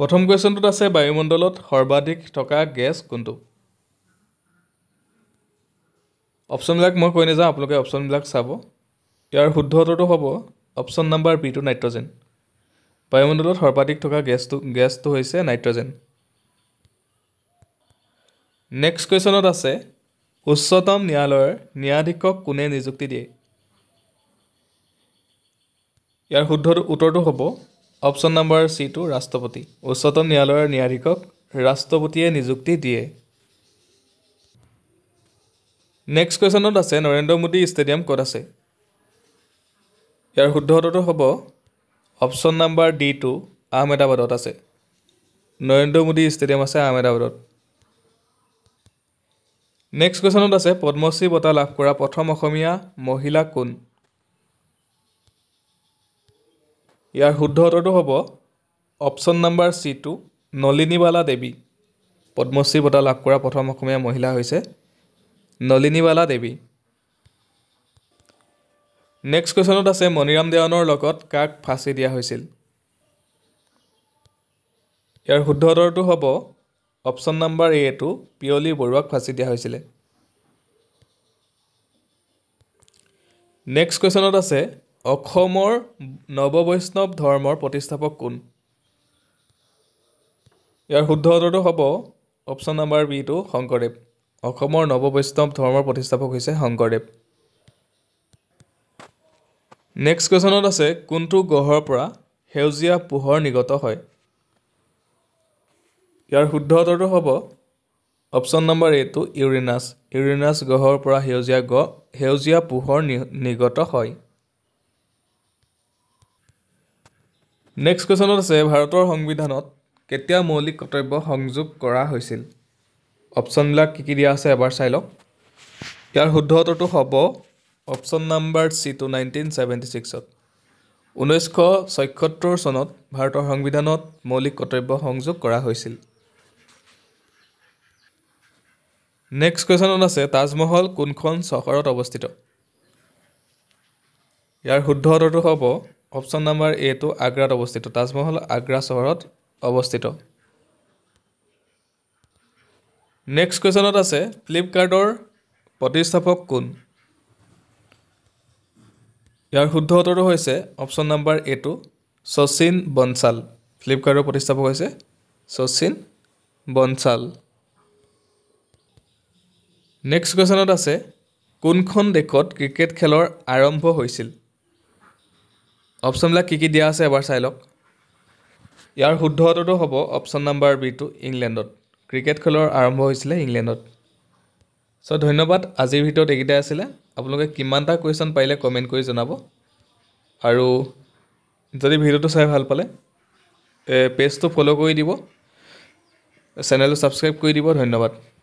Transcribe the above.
প্ৰথম কুৱেশ্যনটোত আছে বায়ুমণ্ডলত সৰ্বাধিক থকা গেছ কোনটো অপশ্যনবিলাক মই কৈ নাযাওঁ আপোনালোকে অপশ্যনবিলাক চাব ইয়াৰ শুদ্ধ উত্তৰটো হ'ব অপশ্যন নাম্বাৰ বিটো নাইট্ৰজেন বায়ুমণ্ডলত সৰ্বাধিক থকা গেছটো গেছটো হৈছে নাইট্ৰজেন নেক্সট কুৱেশ্যনত আছে উচ্চতম ন্যায়ালয়ৰ ন্যায়াধীশক কোনে নিযুক্তি দিয়ে ইয়াৰ শুদ্ধ উত্তৰটো হ'ব অপশ্যন নম্বৰ চিটো ৰাষ্ট্ৰপতি উচ্চতম ন্যায়ালয়ৰ ন্যায়াধীশক ৰাষ্ট্ৰপতিয়ে নিযুক্তি দিয়ে নেক্সট কুৱেশ্যনত আছে নৰেন্দ্ৰ মোদী ষ্টেডিয়াম ক'ত আছে ইয়াৰ শুদ্ধ উত্তৰটো হ'ব অপশ্যন নাম্বাৰ ডি টু আহমেদাবাদত আছে নৰেন্দ্ৰ মোদী ষ্টেডিয়াম আছে আহমেদাবাদত নেক্সট কুৱেশ্যনত আছে পদ্মশ্ৰী বঁটা লাভ কৰা প্ৰথম অসমীয়া মহিলা কোন ইয়াৰ শুদ্ধ উত্তৰটো হ'ব option number C two Nalinibala Devi Padmashri বঁটা লাভ কৰা প্ৰথম অসমীয়া মহিলা হৈছে নলিনীবালা দেৱী নেক্সট কুৱেশ্যনত আছে মণিৰাম দেৱানৰ লগত কাক ফাঁচি দিয়া হৈছিল ইয়াৰ শুদ্ধ উত্তৰটো হ'ব option number A two Piyoli বৰুৱাক ফাঁচি দিয়া হৈছিলে নেক্সট কুৱেশ্যনত আছে অসমৰ নৱবৈষ্ণৱ ধৰ্মৰ প্ৰতিষ্ঠাপক কোন ইয়াৰ শুদ্ধ উত্তৰটো হ'ব অপশ্যন নম্বৰ বিটো শংকৰদেৱ অসমৰ নৱবৈষ্ণৱ ধৰ্মৰ প্ৰতিষ্ঠাপক হৈছে শংকৰদেৱ নেক্সট কুৱেশ্যনত আছে কোনটো গ্ৰহৰ পৰা সেউজীয়া পোহৰ নিগত হয় ইয়াৰ শুদ্ধ উত্তৰটো হ'ব অপশ্যন নম্বৰ এইটো ইউৰিনাছ ইউৰিনাছ গ্ৰহৰ পৰা সেউজীয়া গ সেউজীয়া পোহৰ নি নিগত হয় নেক্সট কুৱেশ্যনত আছে ভাৰতৰ সংবিধানত কেতিয়া মৌলিক কৰ্তব্য সংযোগ কৰা হৈছিল অপশ্যনবিলাক কি কি দিয়া আছে এবাৰ চাই লওক ইয়াৰ শুদ্ধ উত্তৰটো হ'ব option number C two nineteen seventy ছিক্সত ঊনৈছশ ছয়সত্তৰ চনত ভাৰতৰ সংবিধানত মৌলিক কৰ্তব্য সংযোগ কৰা হৈছিল নেক্সট কুৱেশ্যনত আছে তাজমহল কোনখন চহৰত অৱস্থিত ইয়াৰ শুদ্ধ উত্তৰটো হ'ব অপশ্যন নাম্বাৰ এ টো আগ্ৰাত অৱস্থিত তাজমহল আগ্ৰা চহৰত অৱস্থিত নেক্সট কুৱেশ্যনত আছে ফ্লিপকাৰ্টৰ প্ৰতিষ্ঠাপক কোন ইয়াৰ শুদ্ধ উত্তৰটো হৈছে অপশ্যন নাম্বাৰ এ টো শচীন বনচাল ফ্লিপকাৰ্টৰ প্ৰতিষ্ঠাপক হৈছে শচীন বনচাল নেক্সট কুৱেশ্যনত আছে কোনখন দেশত ক্ৰিকেট খেলৰ আৰম্ভ হৈছিল অপশ্যনবিলাক কি কি দিয়া আছে এবাৰ চাই লওক ইয়াৰ শুদ্ধ উত্তৰটো হ'ব অপশ্যন নাম্বাৰ বি টু ইংলেণ্ডত ক্ৰিকেট খেলৰ আৰম্ভ হৈছিলে ইংলেণ্ডত চ' ধন্যবাদ আজিৰ ভিতৰত এইকেইটাই আছিলে আপোনালোকে কিমানটা কুৱেশ্যন পাৰিলে কমেণ্ট কৰি জনাব আৰু যদি ভিডিঅ'টো চাই ভাল পালে পেজটো ফ'ল' কৰি দিব চেনেলটো ছাবস্ক্ৰাইব কৰি দিব ধন্যবাদ